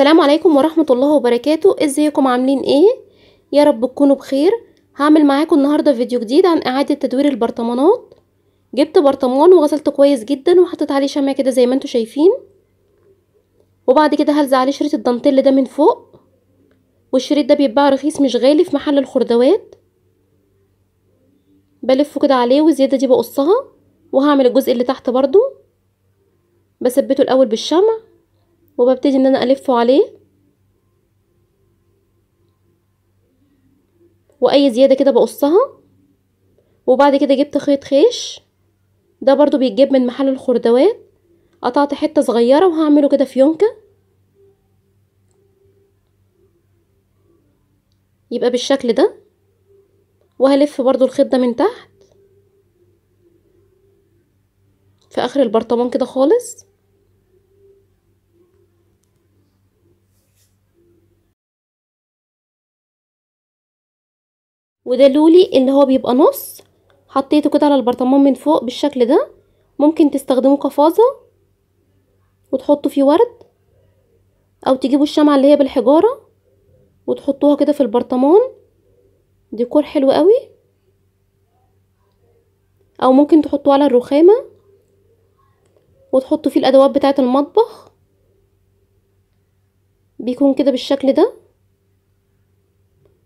السلام عليكم ورحمة الله وبركاته ازيكم عاملين ايه يا رب تكونوا بخير هعمل معاكم النهاردة فيديو جديد عن اعادة تدوير البرطمانات جبت برطمان وغسلته كويس جدا وحطيت عليه شمع كده زي ما انتوا شايفين وبعد كده هلزق عليه شريط الدانتيل ده من فوق والشريط ده بيتباع رخيص مش غالي في محل الخردوات بلفه كده عليه والزيادة دي بقصها وهعمل الجزء اللي تحت برضو بثبته الاول بالشمع وببتدي ان انا الفه عليه واي زياده كده بقصها وبعد كده جبت خيط خيش ده برضو بيتجيب من محل الخردوات قطعت حته صغيره وهعمله كده في يونكه يبقى بالشكل ده وهلف برضو الخيط ده من تحت في اخر البرطمان كده خالص وده لولي اللي هو بيبقى نص حطيته كده على البرطمان من فوق بالشكل ده ممكن تستخدموا قفازة وتحطوا فيه ورد او تجيبوا الشمعة اللي هي بالحجارة وتحطوها كده في البرطمان ديكور حلو قوي او ممكن تحطوه على الرخامة وتحطوا فيه الادوات بتاعة المطبخ بيكون كده بالشكل ده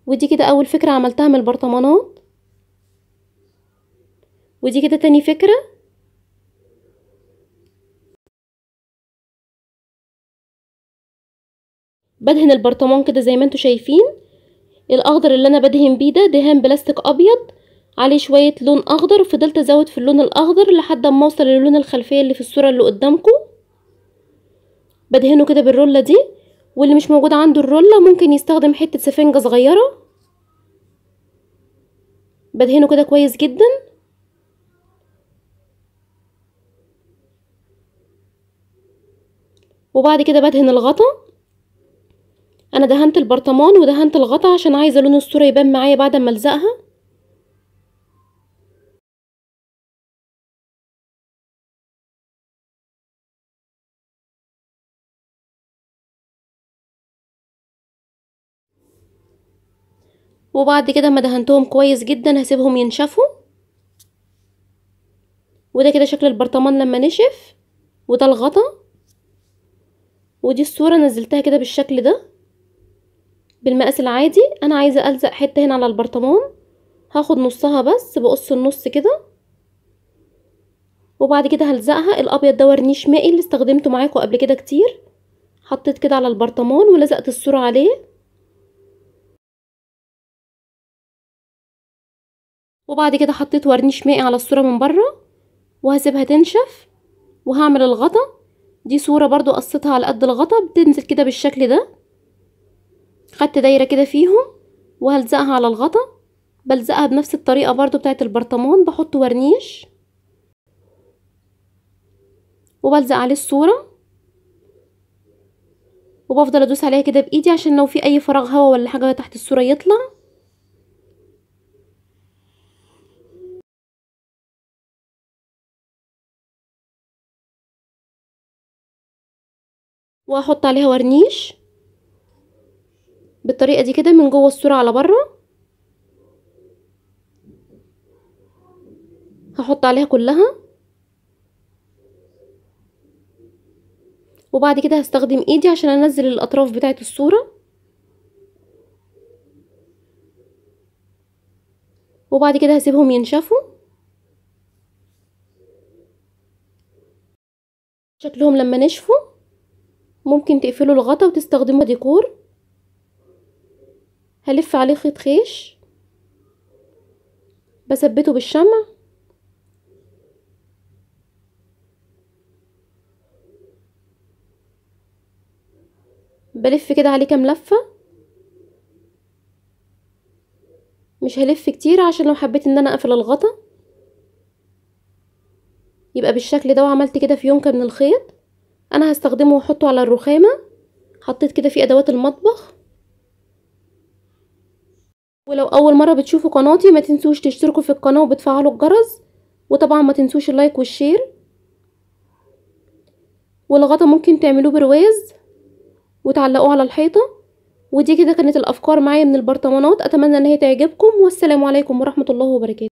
ودي كده اول فكرة عملتها من البرطمانات ودي كده تاني فكرة بدهن البرطمان كده زي ما انتوا شايفين الاخضر اللي انا بدهن بيه ده دهان بلاستيك ابيض عليه شوية لون اخضر وفضلت ازود في اللون الاخضر لحد ما اوصل للون الخلفية اللي في الصورة اللي قدامكم بدهنه كده بالرولة دي واللي مش موجود عنده الرولة ممكن يستخدم حتة سفنجة صغيرة بدهنه كده كويس جدا وبعد كده بدهن الغطا انا دهنت البرطمان ودهنت الغطا عشان عايزه لون الصوره يبان معايا بعد ما الزقها وبعد كده ما دهنتهم كويس جدا هسيبهم ينشفوا وده كده شكل البرطمان لما نشف وده الغطا ودي الصورة نزلتها كده بالشكل ده بالمقاس العادي انا عايزة الزق حتة هنا على البرطمان هاخد نصها بس بقص النص كده وبعد كده هلزقها الابيض ده ورنيش مائي اللي استخدمته معاكم قبل كده كتير حطيت كده على البرطمان ولزقت الصورة عليه وبعد كده حطيت ورنيش مائي على الصورة من بره وهسيبها تنشف وهعمل الغطا دي صورة برضو قصيتها على قد الغطا بتنزل كده بالشكل ده خدت دايرة كده فيهم وهلزقها على الغطا بلزقها بنفس الطريقة برضو بتاعت البرطمان بحط ورنيش وبلزق عليه الصورة وبفضل ادوس عليها كده بايدي عشان لو في اي فراغ هوا ولا حاجة تحت الصورة يطلع وهحط عليها ورنيش بالطريقه دي كده من جوه الصوره على بره هحط عليها كلها وبعد كده هستخدم ايدي عشان انزل الاطراف بتاعه الصوره وبعد كده هسيبهم ينشفوا شكلهم لما نشفوا ممكن تقفلوا الغطا وتستخدموا ديكور هلف عليه خيط خيش بثبته بالشمع بلف كده عليه كام لفة مش هلف كتير عشان لو حبيت ان انا اقفل الغطا يبقى بالشكل ده وعملت كده في يونكه من الخيط انا هستخدمه واحطه على الرخامه حطيت كده في ادوات المطبخ ولو اول مره بتشوفوا قناتي ما تنسوش تشتركوا في القناه وبتفعلوا الجرس وطبعا ما تنسوش اللايك والشير والغطا ممكن تعملوه برواز وتعلقوه على الحيطه ودي كده كانت الافكار معايا من البرطمانات اتمنى ان هي تعجبكم والسلام عليكم ورحمه الله وبركاته